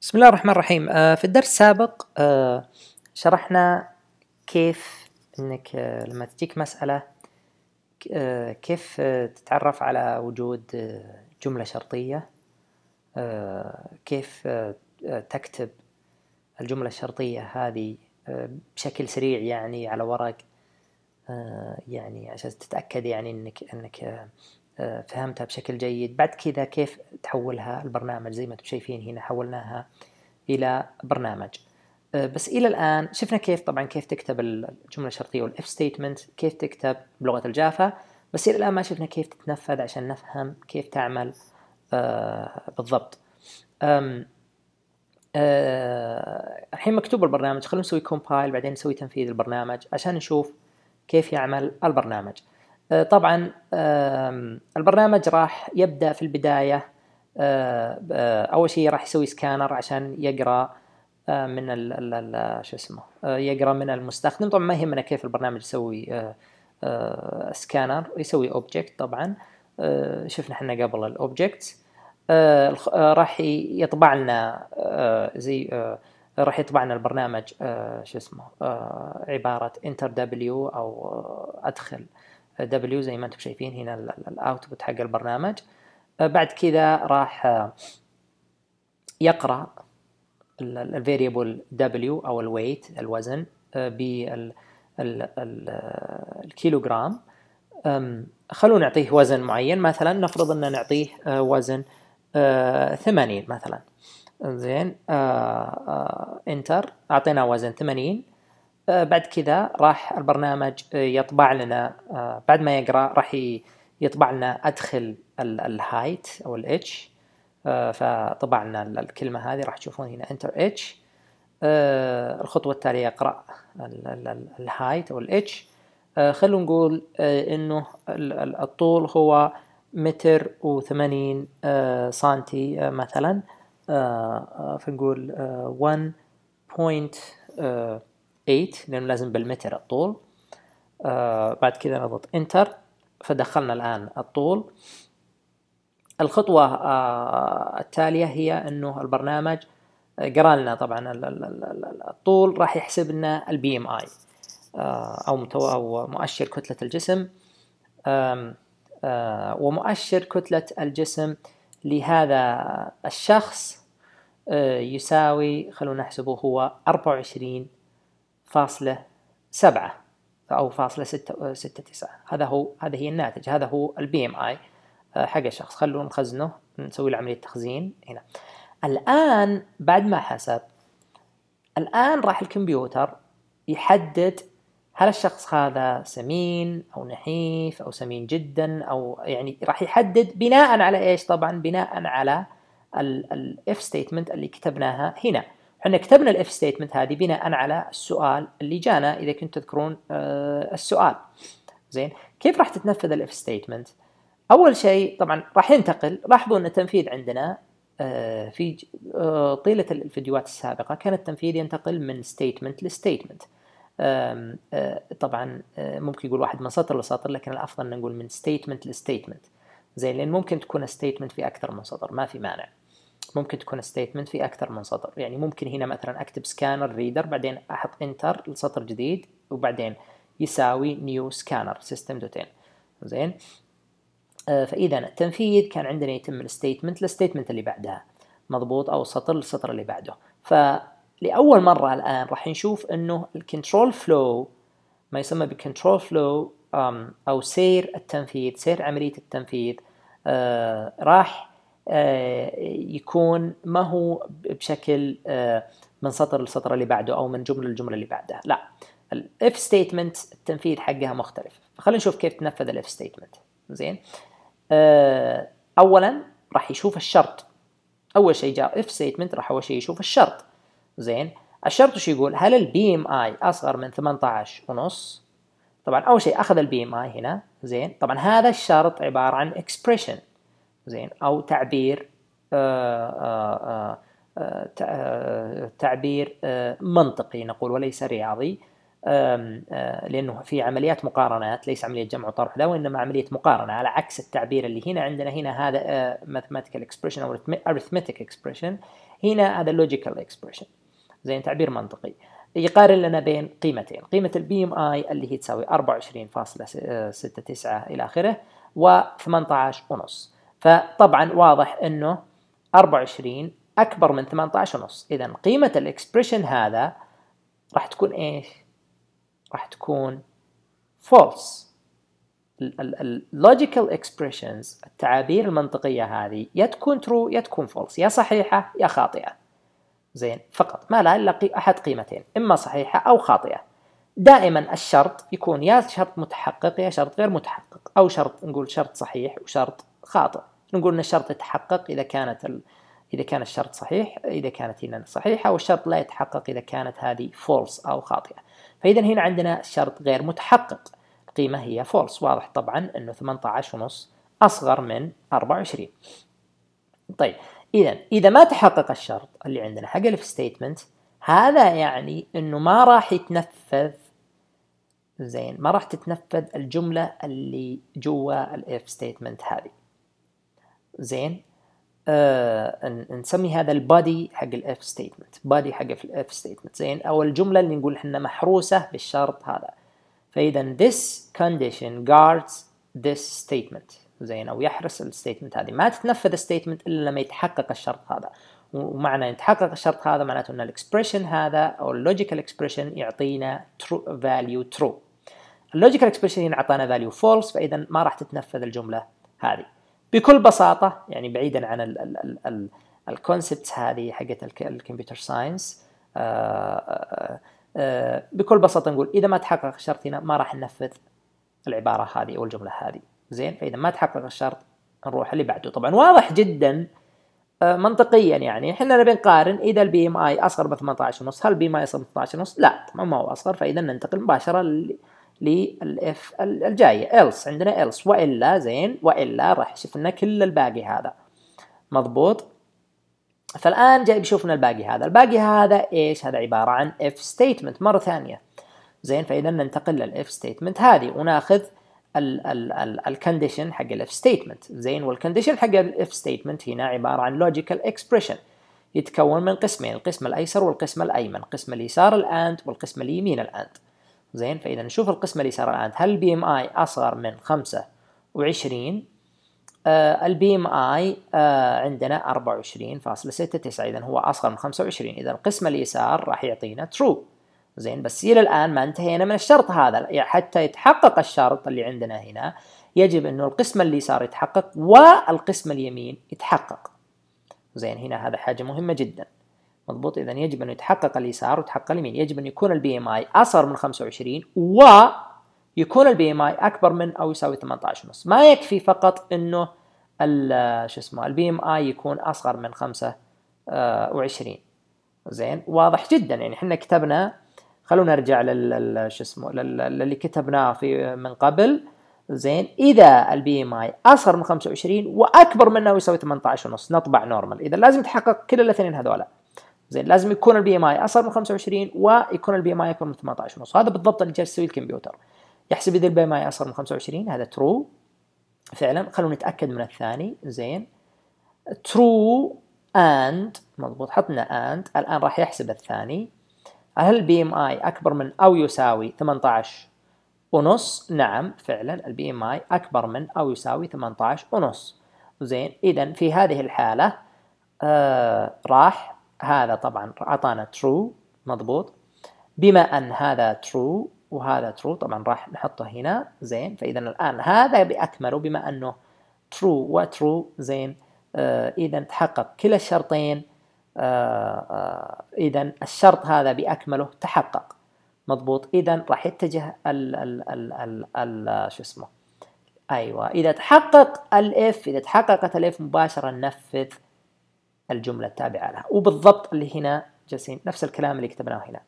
بسم الله الرحمن الرحيم آه، في الدرس السابق آه، شرحنا كيف انك آه، لما تجيك مسألة كيف تتعرف على وجود جملة شرطية كيف تكتب الجملة الشرطية هذه بشكل سريع يعني على ورق يعني عشان تتأكد يعني انك انك آه، فهمتها بشكل جيد بعد كذا كيف تحولها البرنامج زي ما انتم شايفين هنا حولناها الى برنامج آه، بس الى الان شفنا كيف طبعا كيف تكتب الجمله الشرطيه والاف ستيتمنت كيف تكتب بلغه الجافا بس الى الان ما شفنا كيف تتنفذ عشان نفهم كيف تعمل آه، بالضبط الحين مكتوب البرنامج خلونا نسوي كومبايل بعدين نسوي تنفيذ البرنامج عشان نشوف كيف يعمل البرنامج آه، طبعا البرنامج راح يبدا في البدايه آه، آه، اول شيء راح يسوي سكانر عشان يقرا من ال شو اسمه يقرا من المستخدم طبعا ما يهمنا كيف البرنامج يسوي سكانر يسوي اوبجكت طبعا شفنا احنا قبل الاوبجكت راح يطبع لنا زي راح يطبع لنا البرنامج شو اسمه عباره انتر دبليو او ادخل دبليو زي ما انتم شايفين هنا الاوتبوت حق البرنامج آه، بعد كذا راح آه، يقرا الفاريبل دبليو او الويت الوزن آه، بالكيلوغرام خلونا نعطيه وزن معين مثلا نفرض ان نعطيه وزن 80 مثلا زين انتر اعطينا وزن 80 آه، بعد كذا راح البرنامج آه، يطبع لنا آه، بعد ما يقرا راح يطبع لنا ادخل الهايت او الاتش فطبع لنا الكلمه هذه راح تشوفون هنا انتر اتش الخطوه التاليه يقرا الهايت او الاتش خلونا نقول انه الطول هو متر و80 سنتي مثلا فنقول 1 8 لأنه لازم بالمتر الطول آه بعد كذا نضغط انتر فدخلنا الآن الطول الخطوة آه التالية هي أنه البرنامج آه، قرا لنا طبعا الطول راح يحسب لنا البي ام آه، اي او او مؤشر كتله الجسم آه، ومؤشر كتله الجسم لهذا الشخص يساوي خلونا نحسبه هو 24 فاصلة سبعة أو فاصلة ستة, آه، ستة تسعة هذا هو هذا هي الناتج هذا هو البي ام آه، اي حق الشخص خلونا نخزنه نسوي له عملية تخزين هنا الآن بعد ما حسب الآن راح الكمبيوتر يحدد هل الشخص هذا سمين أو نحيف أو سمين جدا أو يعني راح يحدد بناء على إيش طبعا بناء على الاف ستيتمنت اللي كتبناها هنا احنا كتبنا الاف ستيتمنت هذه بناء على السؤال اللي جانا اذا كنت تذكرون آه، السؤال زين كيف راح تتنفذ الاف ستيتمنت اول شيء طبعا راح ينتقل لاحظوا ان التنفيذ عندنا آه، في آه، طيله الفيديوهات السابقه كان التنفيذ ينتقل من ستيتمنت لستيتمنت طبعا ممكن يقول واحد من سطر لسطر لكن الافضل ان نقول من ستيتمنت لستيتمنت زين لان ممكن تكون statement في اكثر من سطر ما في مانع ممكن تكون ستيتمنت في اكثر من سطر يعني ممكن هنا مثلا اكتب سكانر ريدر بعدين احط انتر لسطر جديد وبعدين يساوي نيو سكانر سيستم دوتين زين آه، فاذا التنفيذ كان عندنا يتم من ستيتمنت للستيتمنت اللي بعدها مضبوط او سطر للسطر اللي بعده فلاول مره الان راح نشوف انه الكنترول فلو ما يسمى بالكنترول فلو او سير التنفيذ سير عمليه التنفيذ آه، راح آه، يكون ما هو بشكل آه، من سطر للسطر اللي بعده او من جمله للجمله اللي بعدها لا الاف ستيتمنت التنفيذ حقها مختلف فخلينا نشوف كيف تنفذ الاف ستيتمنت زين آه، اولا راح يشوف الشرط اول شيء جاء اف ستيتمنت راح اول شيء يشوف الشرط زين الشرط وش يقول هل البي ام اي اصغر من 18 ونص طبعا اول شيء اخذ البي ام اي هنا زين طبعا هذا الشرط عباره عن اكسبريشن زين او تعبير آه، آه، آه، تعبير منطقي نقول وليس رياضي لانه في عمليات مقارنات ليس عمليه جمع وطرح لا وانما عمليه مقارنه على عكس التعبير اللي هنا عندنا هنا هذا ماثيماتيكال اكسبريشن او arithmetic اكسبريشن هنا هذا لوجيكال اكسبريشن زين تعبير منطقي يقارن لنا بين قيمتين قيمة البي ام اي اللي هي تساوي 24.69 إلى آخره و 18 ونص فطبعا واضح انه 24 اكبر من 18 ونص اذا قيمة الاكسبريشن هذا راح تكون ايش راح تكون فولس اللوجيكال اكسبريشنز التعابير المنطقية هذه يا تكون ترو يا تكون فولس يا صحيحة يا خاطئة زين فقط ما لها الا احد قيمتين اما صحيحة او خاطئة دائما الشرط يكون يا شرط متحقق يا شرط غير متحقق أو شرط نقول شرط صحيح وشرط خاطئ نقول أن الشرط يتحقق إذا كانت ال... إذا كان الشرط صحيح إذا كانت هنا صحيحة والشرط لا يتحقق إذا كانت هذه فولس أو خاطئة فإذا هنا عندنا الشرط غير متحقق القيمة هي فولس واضح طبعا أنه 18 ونص أصغر من 24 طيب إذا إذا ما تحقق الشرط اللي عندنا حق الف ستيتمنت هذا يعني أنه ما راح يتنفذ زين ما راح تتنفذ الجملة اللي جوا الاف ستيتمنت هذه زين آه نسمي هذا البادي حق الاف ستيتمنت بادي حق الاف ستيتمنت زين او الجملة اللي نقول احنا محروسة بالشرط هذا فاذا this condition guards this statement زين او يحرس الستيتمنت هذه ما تتنفذ الستيتمنت الا لما يتحقق الشرط هذا ومعنى يتحقق الشرط هذا معناته ان الاكسبريشن هذا او اللوجيكال اكسبريشن يعطينا true value true اللوجيكال اكسبريشن هنا اعطانا فاليو فولس فاذا ما راح تتنفذ الجمله هذه بكل بساطه يعني بعيدا عن الكونسبتس هذه حقت الكمبيوتر ساينس آه، آه، آه، بكل بساطه نقول اذا ما تحقق الشرط هنا ما راح ننفذ العباره هذه او الجمله هذه زين فاذا ما تحقق الشرط نروح اللي بعده طبعا واضح جدا منطقيا يعني احنا نبي نقارن اذا البي ام اي اصغر من 18 ونص هل البي ام اي اصغر من 18 ونص لا طبعا ما هو اصغر فاذا ننتقل مباشره للاف الجايه else عندنا else والا زين والا راح يشوف لنا كل الباقي هذا مضبوط فالان جاي بيشوف لنا الباقي هذا الباقي هذا ايش هذا عباره عن اف ستيتمنت مره ثانيه زين فاذا ننتقل للاف ستيتمنت هذه وناخذ الكونديشن حق الاف ستيتمنت زين والكونديشن حق الاف ستيتمنت هنا عباره عن لوجيكال اكسبريشن يتكون من قسمين القسم الايسر والقسم الايمن القسم اليسار الاند والقسم اليمين الاند زين فاذا نشوف القسمه اليسار الان هل البي ام اي اصغر من 25 البي ام اي عندنا 24.69 اذا هو اصغر من 25 اذا القسمه اليسار راح يعطينا ترو زين بس الى الان ما انتهينا من الشرط هذا حتى يتحقق الشرط اللي عندنا هنا يجب انه القسمه اليسار يتحقق والقسمه اليمين يتحقق زين هنا هذا حاجه مهمه جدا مضبوط اذا يجب ان يتحقق اليسار وتحقق اليمين يجب ان يكون البي ام اي اصغر من 25 و يكون البي ام اي اكبر من او يساوي 18 ونص ما يكفي فقط انه شو اسمه البي ام اي يكون اصغر من 25 زين واضح جدا يعني احنا كتبنا خلونا نرجع لل شو اسمه للي كتبناه في من قبل زين اذا البي ام اي اصغر من 25 واكبر منه يساوي 18 ونص نطبع نورمال اذا لازم يتحقق كل الاثنين هذولا زين لازم يكون البي ام اي اصغر من 25 ويكون البي ام اي اكبر من 18 ونص هذا بالضبط اللي جالس يسويه الكمبيوتر يحسب اذا البي ام اي اصغر من 25 هذا ترو فعلا خلونا نتاكد من الثاني زين ترو اند مضبوط حطنا اند الان راح يحسب الثاني هل البي ام اي اكبر من او يساوي 18 ونص نعم فعلا البي ام اي اكبر من او يساوي 18 ونص زين اذا في هذه الحاله آه راح هذا طبعا أعطانا ترو مضبوط بما أن هذا ترو وهذا ترو طبعا راح نحطه هنا زين فإذا الآن هذا بأكمله بما أنه ترو وترو زين آه إذا تحقق كلا الشرطين آه آه إذا الشرط هذا بأكمله تحقق مضبوط إذا راح يتجه ال ال ال ال, ال شو اسمه أيوة إذا تحقق الإف إذا تحققت الإف مباشرة نفذ الجملة التابعة لها وبالضبط اللي هنا جالسين نفس الكلام اللي كتبناه هنا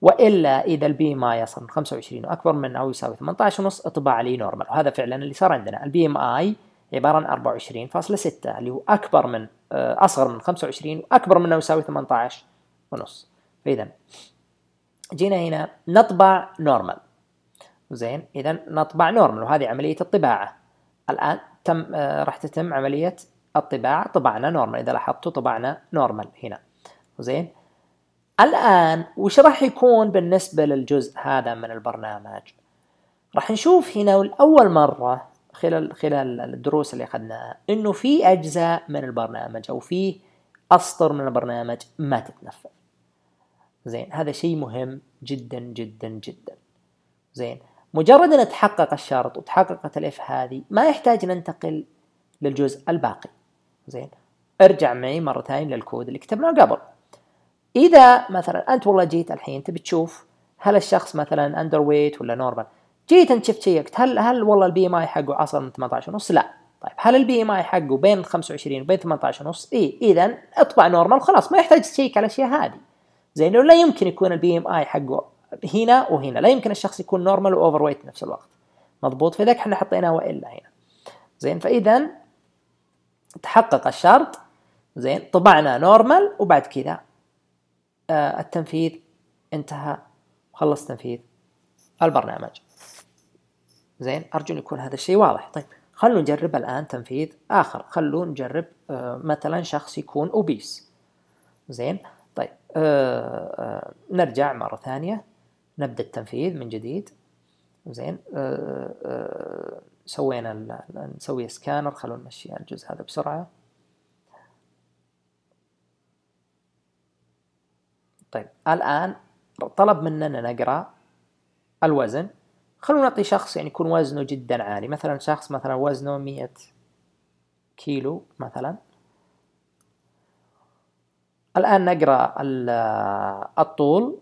وإلا إذا البي ما يصل من 25 وأكبر من أو يساوي 18 ونص اطبع لي نورمال وهذا فعلا اللي صار عندنا البي ام اي عبارة عن 24.6 اللي هو أكبر من آه، أصغر من 25 وأكبر من أو يساوي 18 ونص فإذا جينا هنا نطبع نورمال زين إذا نطبع نورمال وهذه عملية الطباعة الآن تم آه، راح تتم عملية الطباعة طبعنا نورمال إذا لاحظتوا طبعنا نورمال هنا زين الآن وش راح يكون بالنسبة للجزء هذا من البرنامج راح نشوف هنا لأول مرة خلال خلال الدروس اللي أخذناها إنه في أجزاء من البرنامج أو في أسطر من البرنامج ما تتنفذ زين هذا شيء مهم جدا جدا جدا زين مجرد أن تحقق الشرط وتحققت الإف هذه ما يحتاج ننتقل للجزء الباقي زين ارجع معي مره ثانيه للكود اللي كتبناه قبل اذا مثلا انت والله جيت الحين تبي تشوف هل الشخص مثلا اندر ويت ولا نورمال جيت انت شفت شيكت هل هل والله البي ام اي حقه عصر من 18 ونص لا طيب هل البي ام اي حقه بين 25 وبين 18 ونص اي اذا اطبع نورمال خلاص ما يحتاج تشيك على الاشياء هذه زين لا يمكن يكون البي ام اي حقه هنا وهنا لا يمكن الشخص يكون نورمال واوفر ويت نفس الوقت مضبوط فذاك احنا حطيناه والا هنا زين فاذا تحقق الشرط زين طبعنا نورمال وبعد كذا آه التنفيذ انتهى خلص تنفيذ البرنامج زين أرجو أن يكون هذا الشيء واضح طيب خلونا نجرب الآن تنفيذ آخر خلونا نجرب آه مثلا شخص يكون أوبيس زين طيب آه آه نرجع مرة ثانية نبدأ التنفيذ من جديد زين أه أه سوينا نسوي سكانر خلونا نمشي الجزء هذا بسرعة طيب الآن طلب مننا نقرأ الوزن خلونا نعطي شخص يعني يكون وزنه جدا عالي مثلا شخص مثلا وزنه مية كيلو مثلا الآن نقرأ الطول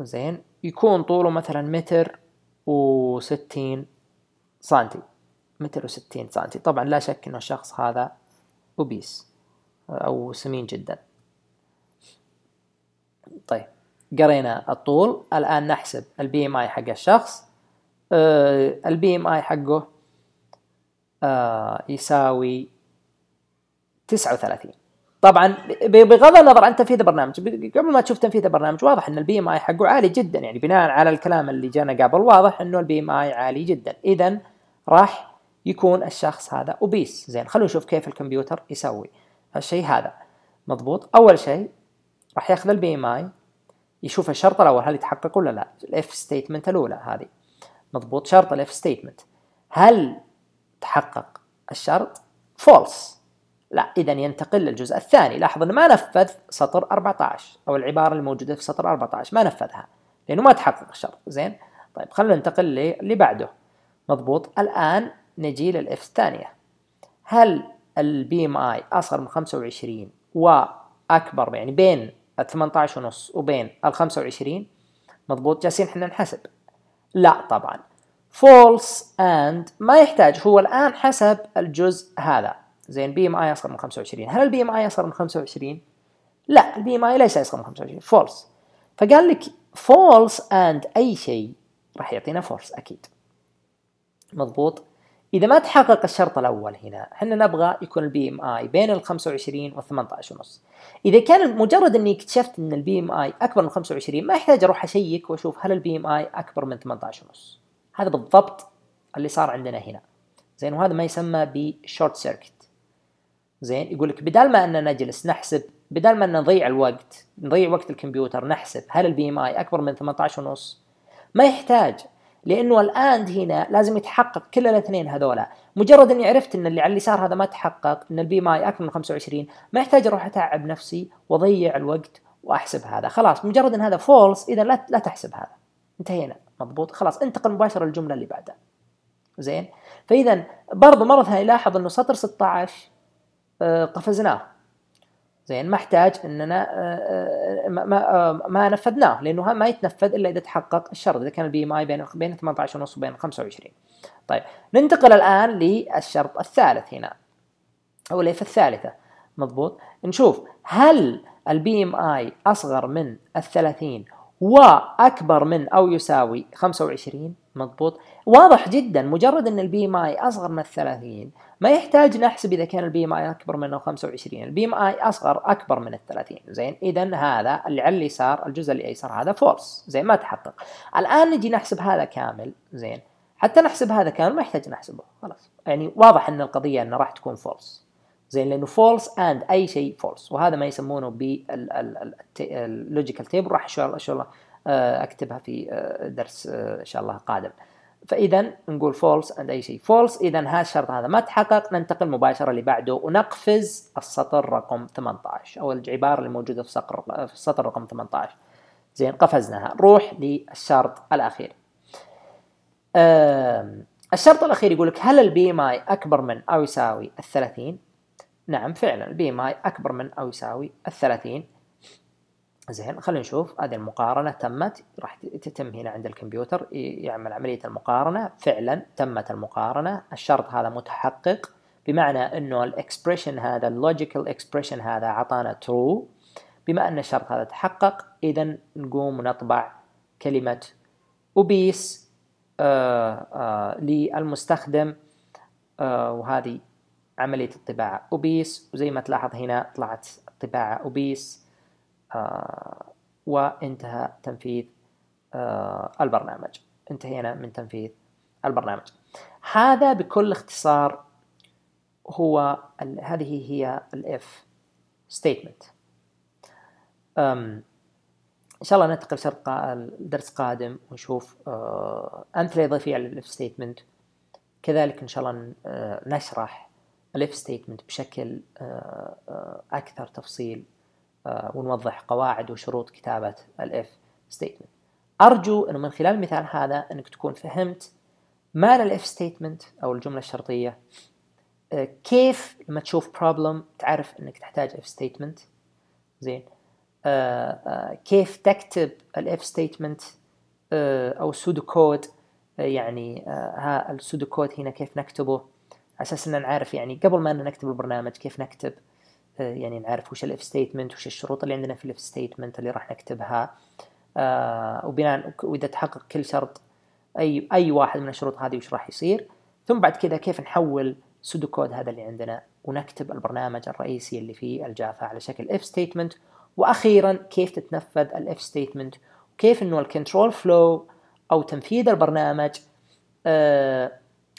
زين يكون طوله مثلا متر وستين سنتي متر وستين سنتي طبعا لا شك أنه الشخص هذا أوبيس أو سمين جدا طيب قرينا الطول الآن نحسب البي ام اي حق الشخص آه البي ام اي حقه آه يساوي تسعة وثلاثين طبعا بغض النظر عن تنفيذ البرنامج قبل ما تشوف تنفيذ البرنامج واضح ان البي ام اي حقه عالي جدا يعني بناء على الكلام اللي جانا قبل واضح انه البي ام اي عالي جدا اذا راح يكون الشخص هذا اوبيس زين خلونا نشوف كيف الكمبيوتر يسوي الشيء هذا مضبوط اول شيء راح ياخذ البي ام اي يشوف الشرط الاول هل يتحقق ولا لا الاف ستيتمنت الاولى هذه مضبوط شرط الاف ستيتمنت هل تحقق الشرط فولس لا إذا ينتقل للجزء الثاني لاحظ أنه ما نفذ سطر 14 أو العبارة الموجودة في سطر 14 ما نفذها لأنه ما تحقق الشرط زين طيب خلينا ننتقل للي بعده مضبوط الآن نجي للإف الثانية هل البي ام اي أصغر من 25 وأكبر يعني بين ال 18 ونص وبين ال 25 مضبوط جالسين احنا نحسب لا طبعا فولس اند ما يحتاج هو الآن حسب الجزء هذا زين بي ام اي اصغر من 25 هل البي ام اي اصغر من 25 لا البي ام اي ليس اصغر من 25 فولس فقال لك فولس اند اي شيء راح يعطينا فولس اكيد مضبوط اذا ما تحقق الشرط الاول هنا احنا نبغى يكون البي ام اي بين ال 25 وال 18 ونص اذا كان مجرد اني اكتشفت ان البي ام اي اكبر من 25 ما احتاج اروح اشيك واشوف هل البي ام اي اكبر من 18 ونص هذا بالضبط اللي صار عندنا هنا زين وهذا ما يسمى بشورت سيركت زين يقول لك بدل ما ان نجلس نحسب بدل ما ان نضيع الوقت نضيع وقت الكمبيوتر نحسب هل البي ام اي اكبر من 18 ونص ما يحتاج لانه الان هنا لازم يتحقق كل الاثنين هذولا مجرد اني عرفت ان اللي على اليسار هذا ما تحقق ان البي ام اي اكبر من 25 ما يحتاج اروح اتعب نفسي واضيع الوقت واحسب هذا خلاص مجرد ان هذا فولس اذا لا لا تحسب هذا انتهينا مضبوط خلاص انتقل مباشره للجمله اللي بعدها زين فاذا برضو مره ثانيه لاحظ انه سطر 16 آه، قفزناه زين ما احتاج اننا آه، آه، ما نفذناه لانه ما يتنفذ الا اذا تحقق الشرط اذا كان البي ام اي بين بين 18 ونص وبين 25 طيب ننتقل الان للشرط الثالث هنا او الليفه الثالثه مضبوط نشوف هل البي ام اي اصغر من ال 30 واكبر من او يساوي 25 مضبوط واضح جدا مجرد ان البي ام اي اصغر من 30 ما يحتاج نحسب اذا كان البي ام اي اكبر من 25 البي ام اي اصغر اكبر من 30 زين اذا هذا اللي على اليسار الجزء اللي ايسر هذا فولس زين ما تحقق الان نجي نحسب هذا كامل زين حتى نحسب هذا كامل ما يحتاج نحسبه خلاص يعني واضح ان القضيه انه راح تكون فولس زين لانه فولس اند اي شيء فولس وهذا ما يسمونه باللوجيكال تيبل راح ان شاء الله آه، اكتبها في آه، درس آه، ان شاء الله قادم فاذا نقول فولس عند اي شيء فولس اذا هذا الشرط هذا ما تحقق ننتقل مباشره اللي بعده ونقفز السطر رقم 18 او العباره اللي موجوده في سطر في السطر رقم 18 زين قفزناها نروح للشرط الاخير الشرط الاخير يقول لك هل البي ام اي اكبر من او يساوي ال 30 نعم فعلا البي ام اي اكبر من او يساوي ال 30 زين خلينا نشوف هذه المقارنة تمت راح تتم هنا عند الكمبيوتر يعمل عملية المقارنة فعلا تمت المقارنة الشرط هذا متحقق بمعنى انه الاكسبريشن هذا اللوجيكال اكسبريشن هذا اعطانا ترو بما ان الشرط هذا تحقق اذا نقوم نطبع كلمة اوبيس آه، آه، للمستخدم آه، وهذه عملية الطباعة اوبيس وزي ما تلاحظ هنا طلعت طباعة اوبيس آه، وانتهى تنفيذ آه، البرنامج انتهينا من تنفيذ البرنامج هذا بكل اختصار هو هذه هي الاف ستيتمنت ان شاء الله ننتقل شرق درس قادم ونشوف آه، امثله اضافيه على الاف ستيتمنت كذلك ان شاء الله نشرح الاف ستيتمنت بشكل اكثر تفصيل آه، ونوضح قواعد وشروط كتابة الاف ستيتمنت أرجو أنه من خلال المثال هذا أنك تكون فهمت ما الإف ستيتمنت أو الجملة الشرطية آه، كيف لما تشوف problem تعرف أنك تحتاج اف ستيتمنت زين آه، كيف تكتب الاف ستيتمنت أو سودو كود يعني ها السودو كود هنا كيف نكتبه على اساس ان نعرف يعني قبل ما نكتب البرنامج كيف نكتب آه، يعني نعرف وش الاف ستيتمنت وش الشروط اللي عندنا في الاف ستيتمنت اللي راح نكتبها آه، وبناء واذا تحقق كل شرط اي اي واحد من الشروط هذه وش راح يصير ثم بعد كذا كيف نحول سودو كود هذا اللي عندنا ونكتب البرنامج الرئيسي اللي في الجافا على شكل اف ستيتمنت واخيرا كيف تتنفذ الاف ستيتمنت وكيف انه الكنترول فلو او تنفيذ البرنامج آه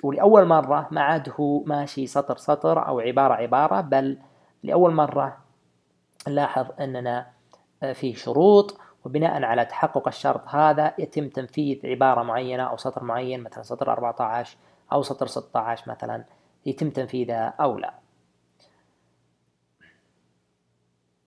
ولاول مره ما عاد هو ماشي سطر سطر او عباره عباره بل لأول مرة نلاحظ أننا آه، في شروط وبناء على تحقق الشرط هذا يتم تنفيذ عبارة معينة أو سطر معين مثلا سطر 14 أو سطر 16 مثلا يتم تنفيذها أو لا